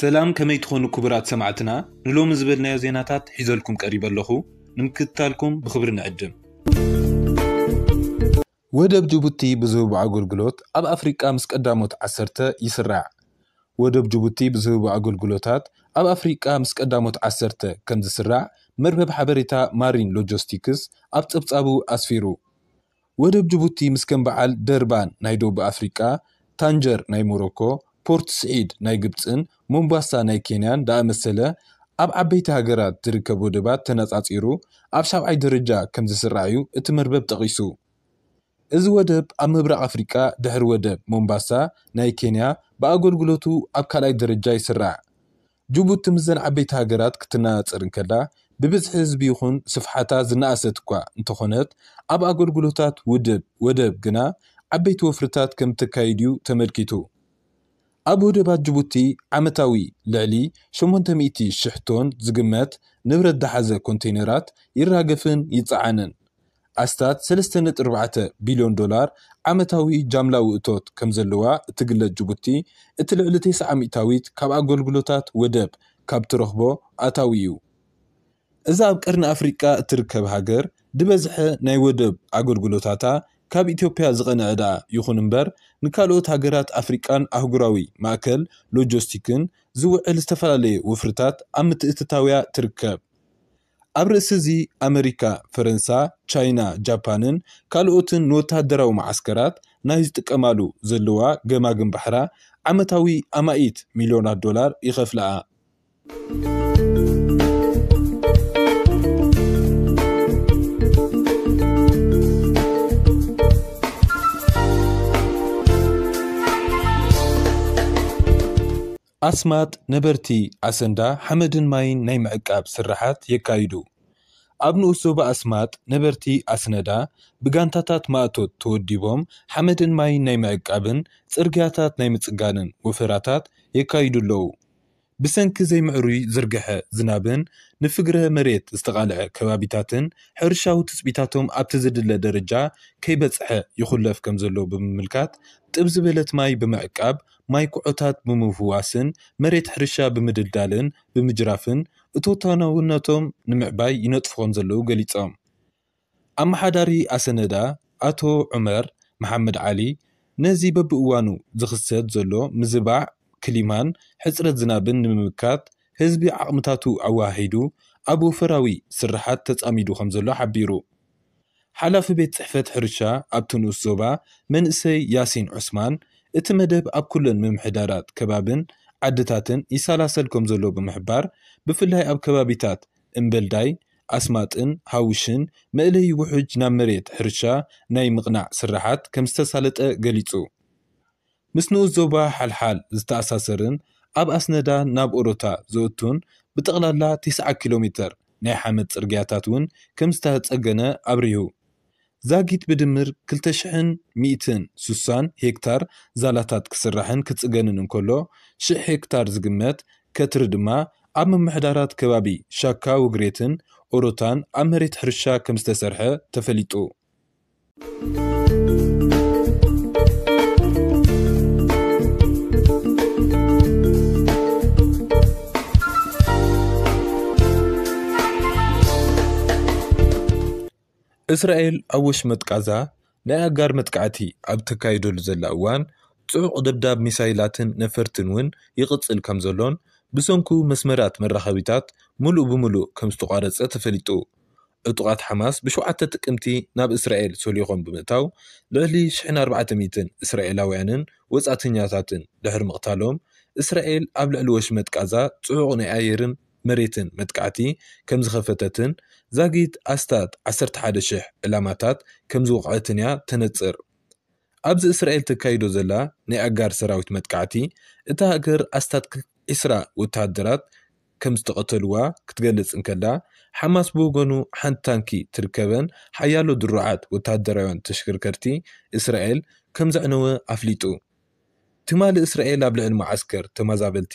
ሰላም ከመይ ትኾኑ ክቡራት ሰማዕትና ንሎሚ ዝበልናዮ ዜናታት ሒዘልኩም ቀሪበ ኣለኹ ንምክትታልኩም ብክብሪ ንዕድም ወደብ ጅቡቲ ብዝህቡ ኣገልግሎት ኣብ ኣፍሪቃ ምስ ቀዳሞት ዓሰርተ ይስራዕ ወደብ ጅቡቲ ብዝህቡ ኣገልግሎታት ኣብ ኣፍሪቃ ምስ ቀዳሞት ዓሰርተ ከም ዝስራዕ መርበብ ሓበሬታ ማሪን ሎጂስቲክስ ኣብ ፀብጻቡ ኣስፊሩ ወደብ ጅቡቲ ምስከን በዓል ደርባን ናይ ደቡብ ኣፍሪቃ ታንጀር ናይ ሞሮኮ ፖርት ስዒድ ናይ ግብፅን ሞምባሳ ናይ ኬንያን ዳኣመሰለ ኣብ ዓበይቲ ሃገራት ዝርከብ ወደባት ተነፃፂሩ ኣብ ሻብዓይ ደረጃ ከም ዝስራዕ እቲ መርበብ ጠቒሱ እዚ ወደብ ኣብ ምብራቅ ኣፍሪቃ ድሕሪ ወደብ ሞምባሳ ናይ ኬንያ ብኣገልግሎቱ ኣብ ካልኣይ ደረጃ ይስራዕ ጅቡቲ ምዘን ዓበይቲ ሃገራት ክትናነጽር ብብዝሒ ህዝቢ ይኹን ስፍሓታ ዝነኣሰት እኳ እንተኾነት ኣብ ኣገልግሎታት ውድብ ወደብ ግና ዓበይቲ ወፍርታት ከም ተካይድ እዩ ተመልኪቱ ኣብ ወደባት ጅቡቲ ዓመታዊ ልዕሊ 800,000 ቶን ዝግመት ንብረት ዝሓዘ ኮንተይነራት ይራገፍን ይፀዓንን ኣስታት 3.4 ቢልዮን ዶላር ዓመታዊ ጃምላዊ እቶት ከም ዘለዋ እትግለጽ ጅቡቲ እቲ ልዕሊ 90 ሚእታዊት ካብ ኣገልግሎታት ወደብ ካብ ትረኽቦ ኣታዊ እዩ እዛ ኣብ ቀርኒ ኣፍሪቃ እትርከብ ሃገር ድበዝሐ ናይ ወደብ ኣገልግሎታታ ካብ ኢትዮጵያ ዝቐንዐ ድኣ ይኹን እምበር ንካልኦት ሃገራት ኣፍሪቃን ኣህጉራዊ ማእከል ሎጂስቲክን ዝውዕል ዝተፈላለየ ውፍርታት ኣብ ምትእትታውያ ትርከብ ኣብ ርእሲ እዚ ኣሜሪካ ፈረንሳ ቻይና ጃፓንን ካልኦትን ንወታደራዊ ማዓስከራት ናይ ዝጥቀማሉ ዘለዋ ገማግን ባሕራ ዓመታዊ ኣማኢት ሚልዮናት ዶላር ይኸፍልኣ ኣስማት ነበርቲ ኣሰንዳ ሓመድን ማይን ናይ ምዕቃብ ስራሓት የካይዱ ኣብ ንኡስ ብኣስማት ነበርቲ ኣስነዳ ብጋንታታት ማእቶት ተወዲቦም ሓመድን ማይን ናይ ምዕቃብን ፅርግያታት ናይ ምፅጋንን ወፈራታት የካይዱ ኣለዉ ብሰንኪ ዘይምዕሩይ ዝርግሐ ዝናብን ንፍግረ መሬት ዝተቓልዐ ከባቢታትን ሕርሻዊ ትፅቢታቶም ኣብቲ ዝድለ ደረጃ ከይበፅሐ ይኹለፍ ከም ዘሎ ብምምልካት ጥብ ዝበለት ማይ ብምዕቃብ ማይ ኩዕታት ብምፍዋስን መሬት ሕርሻ ብምድልዳልን ብምጅራፍን እቶታናውነቶም ንምዕባይ ይነጥፍኾም ዘለዉ ገሊፆም ኣመሓዳሪ ኣሰነዳ ኣቶ ዑመር መሓመድ ዓሊ ነዚ በብእዋኑ ዝኽሰት ዘሎ ምዝባዕ ክሊማን ሕፅረት ዝናብን ንምምካት ህዝቢ ዓቕምታቱ ኣዋሂዱ ኣብ ወፈራዊ ስራሓት ተጻሚዱ ከም ዘሎ ሓቢሩ ሓላፊ ቤት ጽሕፈት ሕርሻ ኣብቲ ንኡስ ዞባ መንእሰይ ያሲን ዑስማን እቲ መደብ ኣብ ኩለን ምምሕዳራት ከባብን ዓድታትን ይሳላሰል ከም ዘሎ ብምሕባር ብፍላይ ኣብ ከባቢታት እምበልዳይ ኣስማጥን ሃውሽን መእለይ ውሑጅ ናብ መሬት ሕርሻ ናይ ምቕናዕ ስራሓት ከም ዝተሳለጠ ገሊጹ ምስ ንኡ ዞባ ሓልሓል ዝተኣሳሰርን ኣብ ኣስነዳ ናብ ኦሮታ ዘእቱን ብጠቕላላ 90 ኪሎ ሜተር ናይ ሓመድ ጽርግያታት እውን ከም ዝተጸገነ ኣብርሁ ዛጊት ብድምር 2160 ሄክታር ዛላታት ክስራሕን ክጽገንን እንከሎ 1000 ሄክታር ዝግመት ከትሪ ድማ ኣብ ምምሕዳራት ከባቢ ሻካ ውግሬትን ኦሮታን ኣብ መሬት ሕርሻ ከም ዝተሰርሐ ተፈሊጡ إسرائيل أوش متقازة نأي أغار متقعتي أبتكاي دولزل أوان تسوق دبداب ميسايلات نفرتنون يغطس الكامزولون بسونكو مسمرات من رخابيتات ملو بملو كمستقارد ستفليتو اتقاط حماس بشو عطا تقمتي ناب إسرائيل سوليغون بمتاو لهلي شحن 400 إسرائيل أوان وزعتنياتات لهر مقتالوم إسرائيل قبل الوش متقازة تسوق ايرن مريتن متقعتي كمزخفتتن ዛጊት ኣስታት 11,000 ዕላማታት ከም ዝውቕዐትን እያ ተነፅር ኣብዚ እስራኤል ተካይዶ ዘላ ናይ ኣጋር ሰራዊት መጥቃዕቲ እታ ሃገር ኣስታት 20 ወተሃደራት ከም ዝተቐተልዋ ክትገልጽ እንከላ ሓማስ ብወገኑ ሓንቲ ታንኪ ትርከበን ሓያሎ ድሩዓት ወተሃደራውያን ተሽከርከርቲ እስራኤል ከም ዘዕነወ ኣፍሊጡ ትማሊ እስራኤል ኣብ ልዕሊ መዓስከር ተመዛበልቲ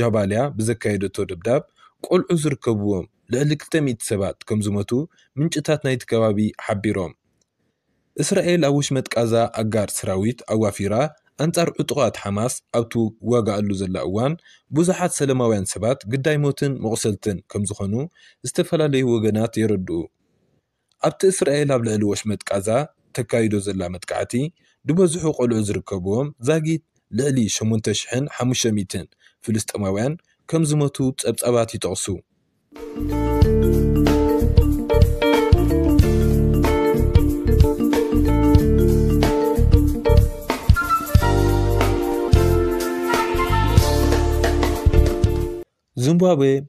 ጃባልያ ብዘካየደቶ ድብዳብ ቆልዑ ዝርከብዎም ልዕሊ 200 ሰባት ከም ዝሞቱ ምንጭታት ናይቲ ከባቢ ሓቢሮም እስራኤል ኣብ ውሽመጥ ቃዛ ኣጋር ሰራዊት ኣዋፊራ ኣንጻር ዕጡቓት ሓማስ ኣብቲ ዋጋኣሉ ዘላ እዋን ብዙሓት ሰለማውያን ሰባት ግዳይ ሞትን መቑሰልትን ከም ዝኾኑ ዝተፈላለዩ ወገናት የረድኡ ኣብቲ እስራኤል ኣብ ልዕሊ ወሽመጥ ቃዛ ተካይዶ ዘላ መጥቃዕቲ ድበዝሑ ቆልዑ ዝርከብዎም ዛጊት ልዕሊ 8500 ፍልስጥማውያን ከም ዝሞቱ ጸብጻባት ይጠቕሱ ዚምባብዌ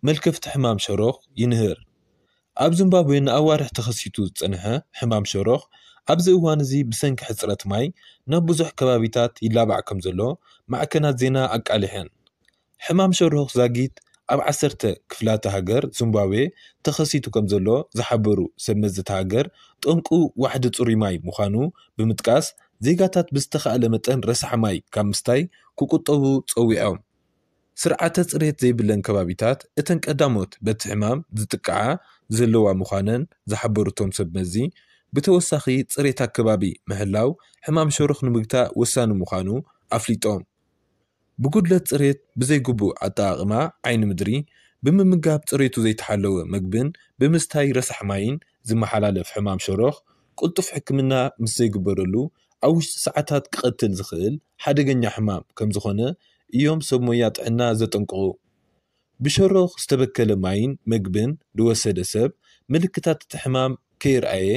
መልከፍቲ ሕማም ሸሮኽ ይንህር ኣብ ዚምባብዌ ንኣዋርሕ ተኸሲቱ ዝጸንሐ ሕማም ሸሮኽ ኣብዚ እዋን እዚ ብሰንኪ ሕፅረት ማይ ናብ ብዙሕ ከባቢታት ይላባዕ ከም ዘሎ ማዕከናት ዜና ኣቃሊሐን ሕማም ሸሮኽ ዛጊት ኣብ ዓሰርተ ክፍላተ ሃገር ዚምባብዌ ተኸሲቱ ከም ዘሎ ዝሓበሩ ሰብ መዚ እታ ሃገር ጠንቁ ዋሕዲ ፅሩይ ማይ ምዃኑ ብምጥቃስ ዜጋታት ብዝተኽኣለ መጠን ረስሓ ማይ ካብ ምስታይ ክቁጠቡ ፀዊዖም ስርዓተ ፅሬት ዘይብለን ከባቢታት እተን ቀዳሞት በቲ ሕማም ዝጥቅዓ ዘለዋ ምዃነን ዝሓበሩቶም ሰብ መዚ ብተወሳኺ ፅሬታ ከባቢ ምህላው ሕማም ሸርኽ ንምግታእ ወሳኒ ምዃኑ ኣፍሊጦም ብጉድለት ጽሬት ብዘይግቡእ ኣጠቓቕማ ዓይኒ ምድሪ ብምምጋብ ጽሬቱ ዘይተሓለወ መግብን ብምስታይ ረሳሕ ማይን ዝመሓላለፍ ሕማም ሸሮኽ ቅልጡፍ ሕክምና ምስ ዘይግበረሉ ኣብ ውሽጢ ሰዓታት ክቐትል ዝኽእል ሓደገኛ ሕማም ከም ዝኾነ እዮም ሰብ ሞያ ጥዕና ዘጠንቅቑ ብሸሮኽ ዝተበከለ ማይን መግብን ዝወሰደ ሰብ ምልክታት እቲ ሕማም ከይረኣየ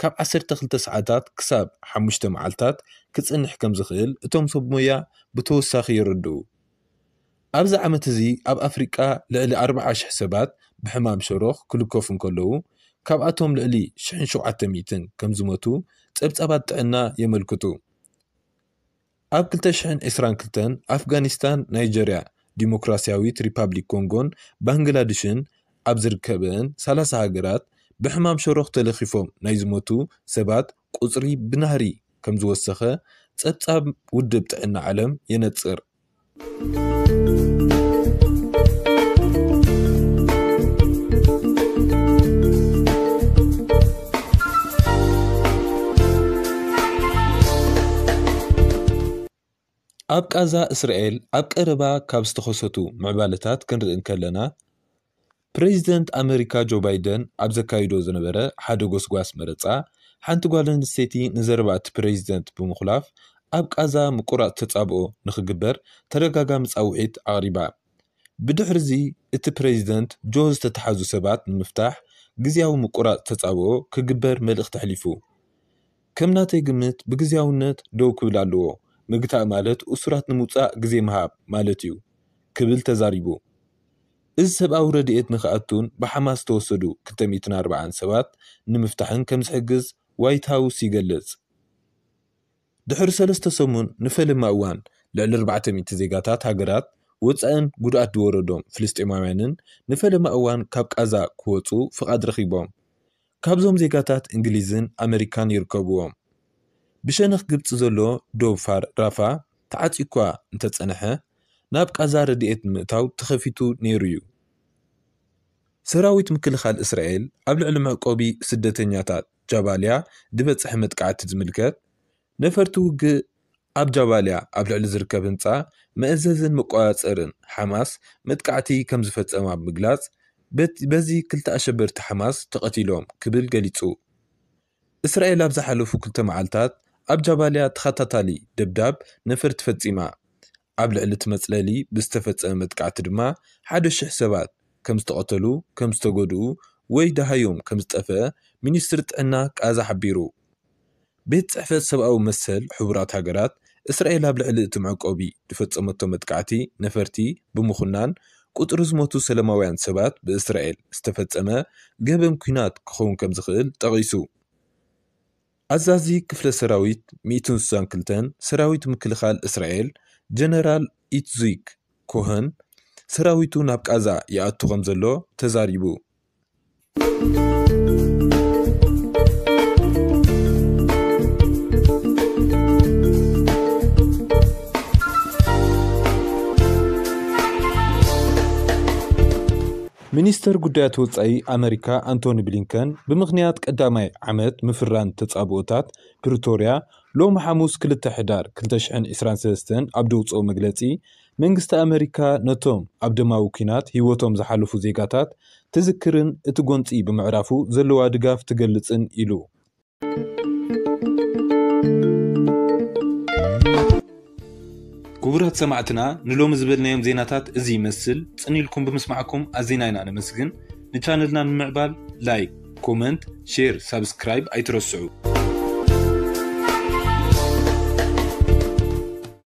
ካብ 12 ሰዓታት ክሳብ 5 መዓልትታት ክፅንሕ ከም ዝኽእል እቶም ሰብ ሞያ ብተወሳኺ ይርድኡ ኣብዚ ዓመት እዚ ኣብ ኣፍሪቃ ልዕሊ 40,000 ሰባት ብሕማም ሽሮኽ ክልከፉ እንከለዉ ካብኣቶም ልዕሊ 1700 ከም ዝሞቱ ጸብጻባት ጥዕና የመልክቱ ኣብ 222 ኣፍጋኒስታን ናይጀርያ ዲሞክራስያዊት ሪፓብሊክ ኮንጎን ባንግላዴሽን ኣብ ዝርከበን 30 ሃገራት ብሕማም ሸሮኽ ተለኺፎም ናይ ዝሞቱ ሰባት ቁፅሪ ብናህሪ ከም ዝወሰኸ ጸብጻብ ውድብ ጥዕና ዓለም የነጽር ኣብ ቃዛ እስራኤል ኣብ ቀረባ ካብ ዝተኸሰቱ ምዕባለታት ክንርኢ ከለና ፕሬዚደንት ኣሜሪካ ጆ ባይደን ኣብ ዘካይዶ ዝነበረ ሓደ ጎስጓስ መረፃ ሓንቲ ጓል ኣንስተይቲ ንዘረባእቲ ፕሬዚደንት ብምኹላፍ ኣብ ቃዛ ምቁራፅ ተፃብኦ ንኽግበር ተደጋጋሚ ፃውዒት ኣቕሪባ እዚ እቲ ፕሬዚደንት ጆ ዝተተሓዙ ሰባት ንምፍታሕ ግዜያዊ ምቁራፅ ተጻብኦ ክግበር መልእኽቲ ኣሕሊፉ ከም ናተይ ግምት ብግዜያውነት ደው ክብል ኣለዎ ምግታእ ማለት እሱራት ንምውፃእ ግዜ ምሃብ ማለት እዩ ክብል ተዛሪቡ እዚ ሰብ ኣብ ረድኤት ንኽኣቱን ብሓማስ ተወሰዱ 240 ሰባት ንምፍታሕን ከም ዝሕግዝ ዋይት ሃውስ ይገልጽ ድሕሪ ሰለስተ ሰሙን ንፈለማ እዋን ልዕሊ 400 ዜጋታት ሃገራት ወፃእን ጉድኣት ዝወረዶም ፍልስጢማውያንን ንፈለማ እዋን ካብ ቃዛ ክወፁ ፍቓድ ረኺቦም ካብዞም ዜጋታት እንግሊዝን ኣሜሪካን ይርከብዎም ብሸነኽ ግብፂ ዘሎ ዶብ ራፋ ተዓፂኳ እንተጸንሐ ናብ ቃዛ ረድኤት ንምእታው ተኸፊቱ ነይሩ እዩ ሰራዊት ምክልኻል እስራኤል ኣብ ልዕሊ መዕቆቢ ስደተኛታት ጃባልያ ድበፅሒ መጥቃዕቲ ዝምልከት ነፈርቲ ውግእ ኣብ ጃባልያ ኣብ ልዕሊ ዝርከብ ህንፃ መእዘዝን መቆፃፀርን ሓማስ መጥቃዕቲ ከም ዝፈፀማ ብምግላፅ በዚ ክልተ ኣሸበርቲ ሓማስ ተቐቲሎም ክብል ገሊጹ እስራኤል ኣብ ዝሓለፉ ክልተ መዓልትታት ኣብ ጃባልያ ተኸታታሊ ደብዳብ ነፈርቲ ፈፂማ ኣብ ልዕሊ እቲ መፅለሊ ብዝተፈፀመ መጥቃዕቲ ድማ ሓደ ሽሕ ሰባት ከም ዝተቐተሉ ከም ዝተጎድኡ ወይ ዳሃዮም ከም ዝጠፍአ ሚኒስትሪ ጥዕና ቃዛ ሓቢሩ ቤት ፅሕፈት ሰብኣዊ መሰል ሕቡራት ሃገራት እስራኤል ኣብ ልዕሊ እቲ መዕቆቢ ዝፈፀመቶ መጥቃዕቲ ነፈርቲ ብምኹናን ቁጥሪ ዝሞቱ ሰላማውያን ሰባት ብእስራኤል ዝተፈፀመ ገበን ኩናት ክኸውን ከም ዝኽእል ጠቒሱ ኣዛዚ ክፍለ ሰራዊት 162 ሰራዊት ምክልኻል እስራኤል ጀነራል ኢትዙይክ ኮኸን ሰራዊቱ ናብ ቃዛ ይኣቱ ከም ዘሎ ተዛሪቡ ሚኒስተር ጉዳያት ወፃኢ ኣሜሪካ ኣንቶኒ ብሊንከን ብምኽንያት ቀዳማይ ዓመት ምፍራን ተጻብኦታት ፕሪቶርያ ሎሚ ሓሙስ 2 ሕዳር 223 ኣብ ደውፅኦ መግለፂ መንግስቲ ኣሜሪካ ነቶም ኣብ ደማዊ ኩናት ህይወቶም ዝሓለፉ ዜጋታት ትዝክርን እቲ ጐንፂ ብምዕራፉ ዘለዋ ድጋፍ ትገልጽን ኢሉ ክቡራት ሰማዕትና ንሎሚ ዝበልናዮም ዜናታት እዚ ይመስል ፅኒ ኢልኩም ብምስማዕኩም ኣዜና ኢና ነመስግን ንቻነልና ንምዕባል ላይክ ኮመንት ሼር ሳብስክራይብ ኣይትረስዑ